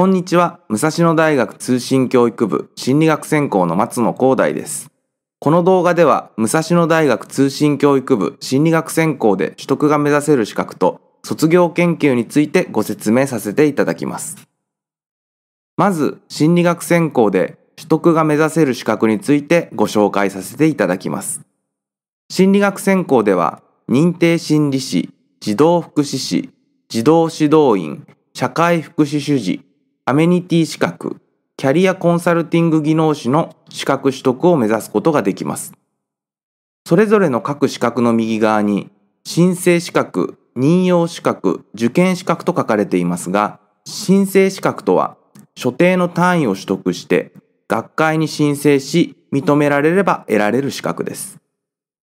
こんにちは、武蔵野大学通信教育部心理学専攻の松野光大です。この動画では、武蔵野大学通信教育部心理学専攻で取得が目指せる資格と、卒業研究についてご説明させていただきます。まず、心理学専攻で取得が目指せる資格についてご紹介させていただきます。心理学専攻では、認定心理士、児童福祉士、児童指導員、社会福祉主事、アメニティ資格、キャリアコンサルティング技能士の資格取得を目指すことができます。それぞれの各資格の右側に、申請資格、任用資格、受験資格と書かれていますが、申請資格とは、所定の単位を取得して、学会に申請し、認められれば得られる資格です。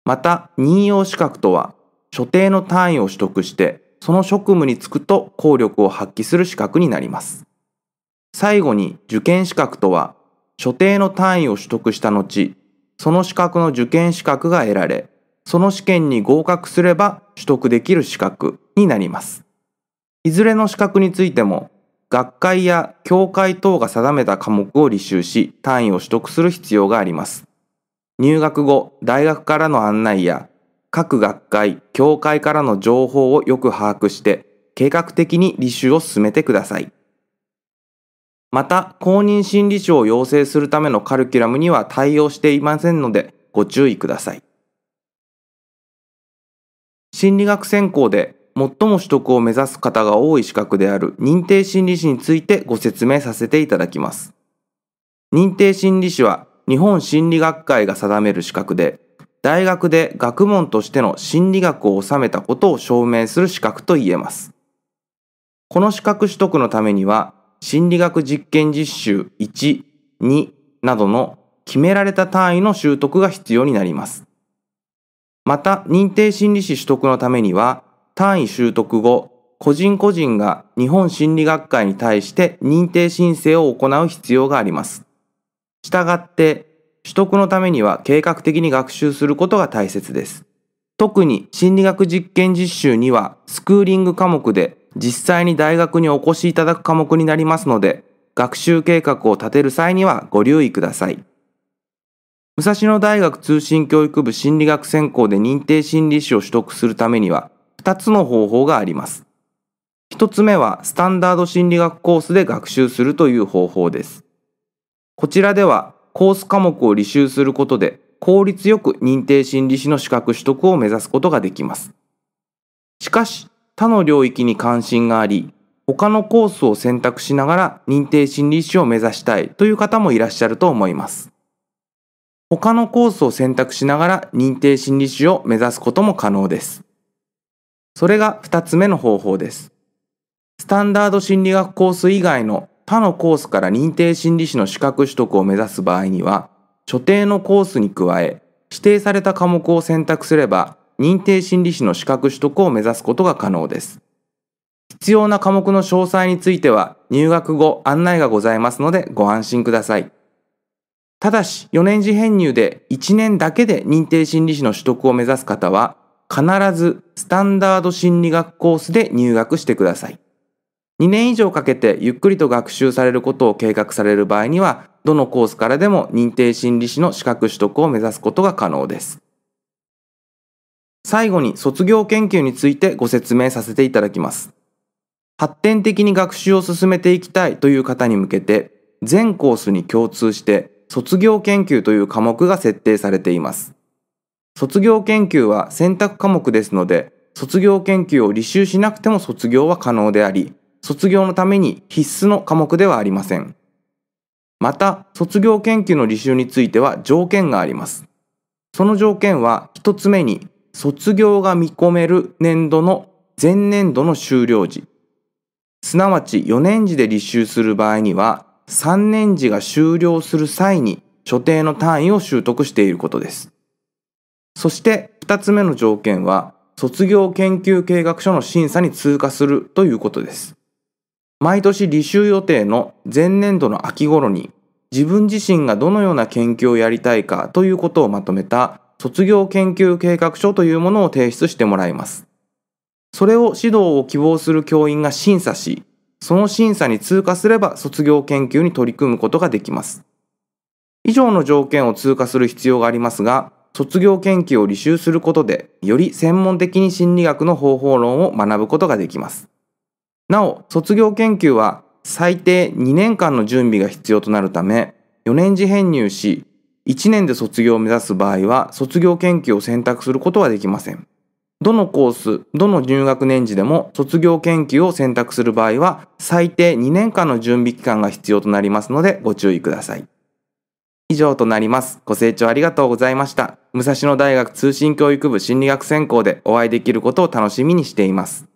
また、任用資格とは、所定の単位を取得して、その職務に就くと効力を発揮する資格になります。最後に受験資格とは、所定の単位を取得した後、その資格の受験資格が得られ、その試験に合格すれば取得できる資格になります。いずれの資格についても、学会や協会等が定めた科目を履修し、単位を取得する必要があります。入学後、大学からの案内や、各学会、協会からの情報をよく把握して、計画的に履修を進めてください。また、公認心理師を養成するためのカリキュラムには対応していませんので、ご注意ください。心理学専攻で最も取得を目指す方が多い資格である認定心理師についてご説明させていただきます。認定心理師は日本心理学会が定める資格で、大学で学問としての心理学を収めたことを証明する資格と言えます。この資格取得のためには、心理学実験実習1、2などの決められた単位の習得が必要になります。また、認定心理師取得のためには、単位習得後、個人個人が日本心理学会に対して認定申請を行う必要があります。したがって、取得のためには計画的に学習することが大切です。特に心理学実験実習にはスクーリング科目で実際に大学にお越しいただく科目になりますので、学習計画を立てる際にはご留意ください。武蔵野大学通信教育部心理学専攻で認定心理士を取得するためには、2つの方法があります。1つ目は、スタンダード心理学コースで学習するという方法です。こちらでは、コース科目を履修することで、効率よく認定心理士の資格取得を目指すことができます。しかし、他の領域に関心があり、他のコースを選択しながら認定心理師を目指したいという方もいらっしゃると思います。他のコースを選択しながら認定心理師を目指すことも可能です。それが2つ目の方法です。スタンダード心理学コース以外の他のコースから認定心理師の資格取得を目指す場合には、所定のコースに加え、指定された科目を選択すれば認定心理師の資格取得を目指すことが可能です。必要な科目の詳細については入学後案内がございますのでご安心ください。ただし、4年次編入で1年だけで認定心理師の取得を目指す方は、必ずスタンダード心理学コースで入学してください。2年以上かけてゆっくりと学習されることを計画される場合には、どのコースからでも認定心理師の資格取得を目指すことが可能です。最後に卒業研究についてご説明させていただきます。発展的に学習を進めていきたいという方に向けて、全コースに共通して卒業研究という科目が設定されています。卒業研究は選択科目ですので、卒業研究を履修しなくても卒業は可能であり、卒業のために必須の科目ではありません。また、卒業研究の履修については条件があります。その条件は一つ目に卒業が見込める年度の前年度の終了時、すなわち4年次で履修する場合には、3年次が終了する際に所定の単位を習得していることです。そして2つ目の条件は、卒業研究計画書の審査に通過するということです。毎年履修予定の前年度の秋頃に自分自身がどのような研究をやりたいかということをまとめた卒業研究計画書というものを提出してもらいます。それを指導を希望する教員が審査し、その審査に通過すれば卒業研究に取り組むことができます。以上の条件を通過する必要がありますが、卒業研究を履修することで、より専門的に心理学の方法論を学ぶことができます。なお、卒業研究は最低2年間の準備が必要となるため、4年次編入し、1年で卒業を目指す場合は、卒業研究を選択することはできません。どのコース、どの入学年次でも卒業研究を選択する場合は、最低2年間の準備期間が必要となりますので、ご注意ください。以上となります。ご清聴ありがとうございました。武蔵野大学通信教育部心理学専攻でお会いできることを楽しみにしています。